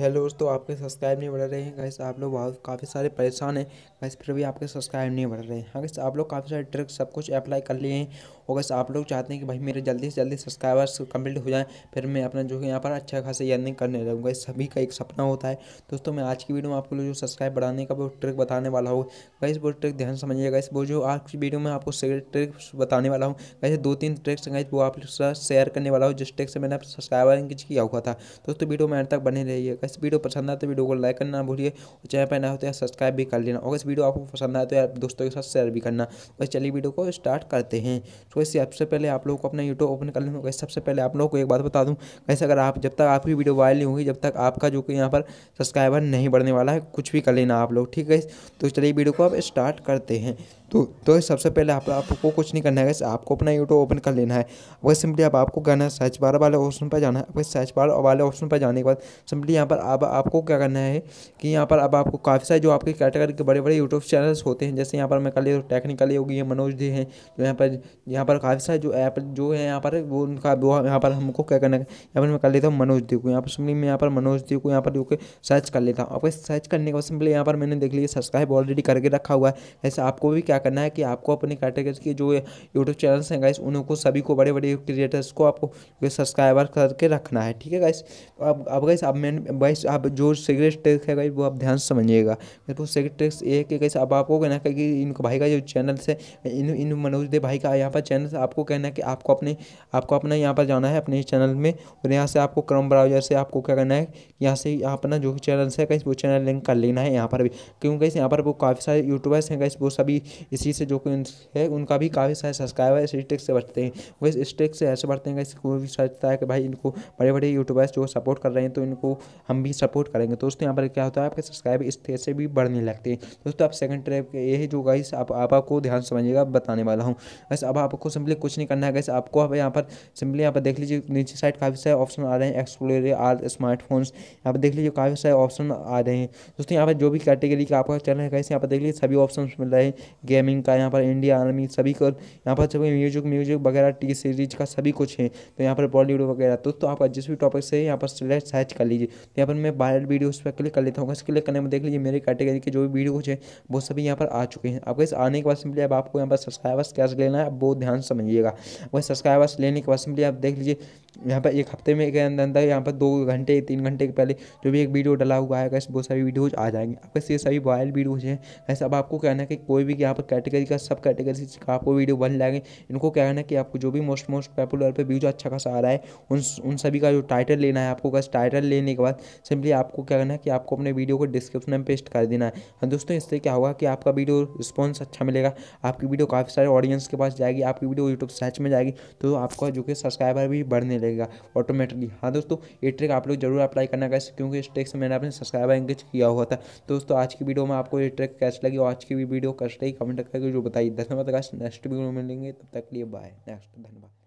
hello दोस्तों आपके subscribe नहीं बढ़ रहे हैं गाइस आप लोग बहुत काफ़ी सारे परेशान हैं गाइस फिर भी आपके सब्सक्राइब नहीं बढ़ रहे हैं हाँ, गाइस आप लोग काफ़ी सारे ट्रिक सब कुछ अप्लाई कर लिए हैं और गाइस आप लोग चाहते हैं कि भाई मेरे जल्दी से जल्दी सब्सक्राइबर्स कंप्लीट हो जाए फिर मैं अपना जो है यहाँ पर अच्छा खासा यर्निंग करने लगूँ गाइस सभी का एक सपना होता है दोस्तों मैं आज की वीडियो में आपको जो सब्सक्राइब बढ़ाने का वो ट्रिक बताने वाला हूँ गाइस वो ट्रिक ध्यान समझिएगा इस वो जो आज की वीडियो में आपको ट्रिक्स बताने वाला हूँ गाइस दो तीन ट्रिक्स गाइस वो आप शेयर करने वाला हूँ जिस ट्रिक से मैंने सब्सक्राइबर किया हुआ था दोस्तों वीडियो में तक बने रहिएगा इस वीडियो पसंद आए तो वीडियो को लाइक करना भूलिए और चैनल पर ना होते तो हैं सब्सक्राइब भी कर लेना और इस वीडियो आपको पसंद आए तो दोस्तों के साथ शेयर भी करना और तो चलिए वीडियो को स्टार्ट करते हैं तो इससे सबसे पहले आप लोग को अपना यूट्यूब ओपन कर लेना तो सबसे पहले आप लोगों को एक बात बता दूँ कैसे अगर आप जब तक आपकी वीडियो वायरल नहीं होगी जब तक आपका जो कि यहाँ पर सब्सक्राइबर नहीं बढ़ने वाला है कुछ भी कर लेना आप लोग ठीक है तो चलिए वीडियो को आप स्टार्ट करते हैं तो तो सबसे पहले आप आपको कुछ नहीं करना है वैसे आपको अपना यूट्यूब ओपन कर लेना है वैसे सिंपली आप आपको करना है सर्च बार वाले ऑप्शन पर जाना है वैसे सर्च बार वाले ऑप्शन पर जाने के बाद सिंपली आप पर अब आपको क्या करना है कि यहाँ पर अब आपको काफ़ी सारे जो आपके कैटेगरी के बड़े बड़े यूट्यूब चैनल्स होते हैं जैसे यहाँ पर मैं कल टेक्निकली होगी ये मनोज जी हैं जो यहाँ पर यहाँ पर काफ़ी सारे जो ऐप जो है यहाँ पर वो उनका वो यहाँ पर हमको क्या करना है यहाँ पर मैं कर लेता हूँ मनोज दी को यहाँ पर सिंपली मैं यहाँ पर मनोज दी को यहाँ पर जो सर्च कर लेता हूँ आपको सर्च करने के बाद सिंपली यहाँ पर मैंने देख लिया सब्सक्राइब ऑलरेडी करके रखा हुआ है ऐसे आपको भी क्या करना है कि आपको अपनी कैटेगरी के जो यूट्यूब चैनल्स हैं गाइस उनको सभी को बड़े बड़े क्रिएटर्स को आपको सब्सक्राइबर करके रखना है ठीक है गाइस अब अब गाइस अब मैंने वाइस आप जो सिगरेट ट्रिक्स है वो आप ध्यान से समझिएगा देखो सिगरेट ट्रिक्स ये कि कैसे अब आपको कहना है कि इन भाई का जो चैनल से इन इन मनोज देव भाई का यहाँ पर चैनल से आपको कहना है कि आपको अपने आपको अपना यहाँ पर जाना है अपने चैनल में और यहाँ से आपको क्रम ब्राउजर से आपको क्या करना है यहाँ से अपना जो चैनल है कहीं वो चैनल लिंक कर लेना है यहाँ पर भी क्योंकि यहाँ पर वो काफ़ी सारे यूट्यूबर्स हैं कैसे वो सभी इसी से जो है उनका भी काफ़ी सारे सब्सक्राइबर इस ट्रिक्स से बढ़ते हैं वो इस ट्रिक्स से ऐसे बढ़ते हैं कैसे कोई भी सोचता है कि भाई इनको बड़े बड़े यूट्यूबर्स जो सपोर्ट कर रहे हैं तो इनको हम भी सपोर्ट करेंगे दोस्तों यहाँ पर क्या होता है आपके सब्सक्राइब इस तेज से भी बढ़ने लगते हैं दोस्तों आप सेकंड ट्रैप ये है जो गाइस आप आप आपको ध्यान समझिएगा बताने वाला हूँ बस अब आपको सिंपली कुछ नहीं करना है गैस आपको अब यहाँ पर सिंपली यहाँ पर देख लीजिए नीचे साइड काफ़ी सारे ऑप्शन आ रहे हैं एक्सप्लोर आर स्मार्टफोन्स यहाँ पर देख लीजिए काफ़ी सारे ऑप्शन आ रहे हैं दोस्तों यहाँ पर जो भी कैटेगरी का आपका चैनल है गैस यहाँ पर देख लीजिए सभी ऑप्शन मिल रहे हैं गेमिंग का यहाँ पर इंडिया आर्मी सभी को यहाँ पर सभी म्यूजिक म्यूजिक वगैरह टी सीरीज का सभी कुछ है तो यहाँ पर बॉलीवुड वगैरह दोस्तों आप जिस भी टॉपिक से यहाँ पर सिलेक्ट सर्च कर लीजिए यहाँ पर मैं वायरल उस पर क्लिक कर लेता हूँ इस क्लिक करने में देख लीजिए मेरी कैटेगरी के जो भी वीडियोज है वो सभी यहाँ पर आ चुके हैं अब इस आने के बाद सिंपली अब आपको यहाँ पर सब्सक्राइबर्स कैसे लेना है वो ध्यान समझिएगा वह सब्सक्राइबर्स लेने के बाद सिंपली आप देख लीजिए यहाँ पर एक हफ्ते में एक अंदर अंदर यहाँ पर दो घंटे तीन घंटे के पहले जो भी एक वीडियो डला हुआ है गैस वो सारी वीडियोज आ जाएंगे आपके ये सभी वायरल वीडियोज हैं ऐसा अब आपको कहना है कि कोई भी यहाँ पर कैटेगरी का सब कैटेगरी का आपको वीडियो बन लाएंगे इनको कहना है कि आपको जो भी मोस्ट मोस्ट पॉपुलर पर व्यूज अच्छा खासा आ रहा है उन उन सभी का जो टाइटल लेना है आपको गैस टाइटल लेने के बाद सिंपली आपको क्या करना है कि आपको अपने वीडियो को डिस्क्रिप्शन में पेस्ट कर देना है दोस्तों इससे क्या होगा कि आपका वीडियो रिस्पॉन्स अच्छा मिलेगा आपकी वीडियो काफ़ी सारे ऑडियंस के पास जाएगी आपकी वीडियो यूट्यूब सर्च में जाएगी तो आपका जो कि सब्सक्राइबर भी बढ़ने मिलेगा ऑटोमेटिकली हाँ दोस्तों ये ट्रिक आप लोग जरूर अप्लाई करना कैसे क्योंकि इस ट्रिक से मैंने अपने सब्सक्राइबर इंगेज किया हुआ था तो दोस्तों आज की वीडियो में आपको ये ट्रिक कैसे लगी और आज की भी वीडियो कैसे लगी कमेंट करके जो बताइए धन्यवाद नेक्स्ट वीडियो में मिलेंगे तब तक लिए बाय नेक्स्ट धन्यवाद